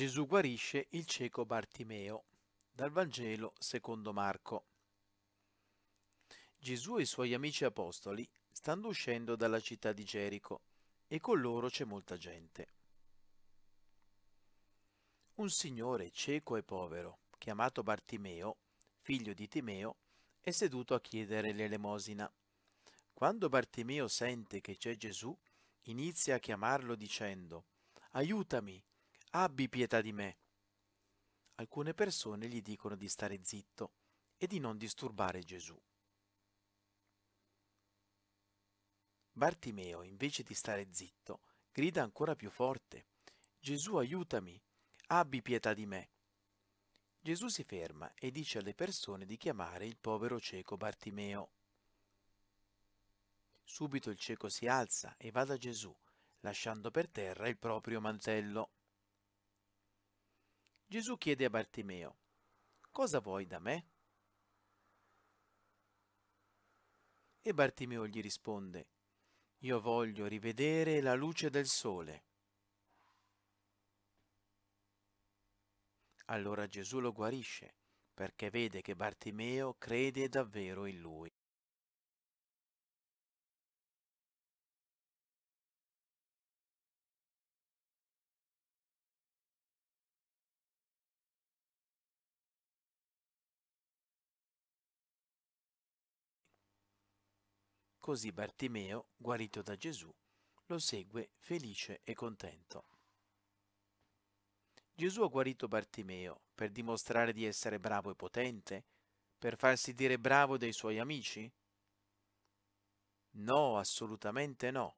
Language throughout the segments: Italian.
Gesù guarisce il cieco Bartimeo dal Vangelo secondo Marco. Gesù e i suoi amici apostoli stanno uscendo dalla città di Gerico e con loro c'è molta gente. Un signore cieco e povero, chiamato Bartimeo, figlio di Timeo, è seduto a chiedere l'elemosina. Quando Bartimeo sente che c'è Gesù, inizia a chiamarlo dicendo Aiutami, abbi pietà di me. Alcune persone gli dicono di stare zitto e di non disturbare Gesù. Bartimeo, invece di stare zitto, grida ancora più forte, Gesù aiutami, abbi pietà di me. Gesù si ferma e dice alle persone di chiamare il povero cieco Bartimeo. Subito il cieco si alza e va da Gesù, lasciando per terra il proprio mantello. Gesù chiede a Bartimeo, cosa vuoi da me? E Bartimeo gli risponde, io voglio rivedere la luce del sole. Allora Gesù lo guarisce, perché vede che Bartimeo crede davvero in lui. Così Bartimeo, guarito da Gesù, lo segue felice e contento. Gesù ha guarito Bartimeo per dimostrare di essere bravo e potente, per farsi dire bravo dai suoi amici? No, assolutamente no.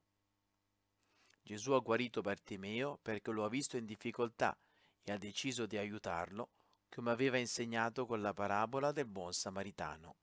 Gesù ha guarito Bartimeo perché lo ha visto in difficoltà e ha deciso di aiutarlo, come aveva insegnato con la parabola del buon samaritano.